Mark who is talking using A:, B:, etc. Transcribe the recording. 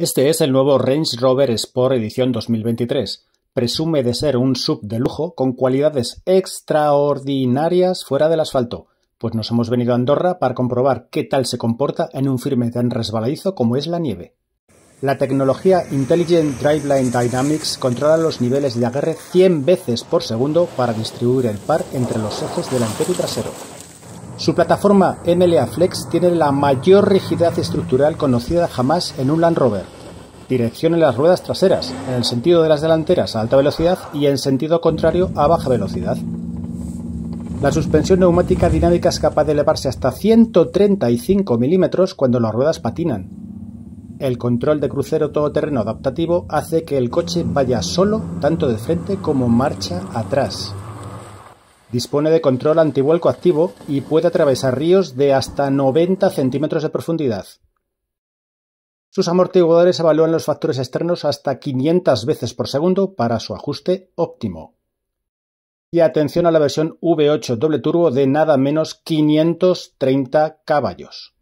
A: Este es el nuevo Range Rover Sport Edición 2023. Presume de ser un sub de lujo con cualidades extraordinarias fuera del asfalto, pues nos hemos venido a Andorra para comprobar qué tal se comporta en un firme tan resbaladizo como es la nieve. La tecnología Intelligent Driveline Dynamics controla los niveles de agarre 100 veces por segundo para distribuir el par entre los ejes delantero y trasero. Su plataforma MLA Flex tiene la mayor rigidez estructural conocida jamás en un Land Rover. Dirección en las ruedas traseras, en el sentido de las delanteras a alta velocidad y en sentido contrario a baja velocidad. La suspensión neumática dinámica es capaz de elevarse hasta 135 milímetros cuando las ruedas patinan. El control de crucero todoterreno adaptativo hace que el coche vaya solo tanto de frente como marcha atrás. Dispone de control antivuelco activo y puede atravesar ríos de hasta 90 centímetros de profundidad. Sus amortiguadores evalúan los factores externos hasta 500 veces por segundo para su ajuste óptimo. Y atención a la versión V8 doble turbo de nada menos 530 caballos.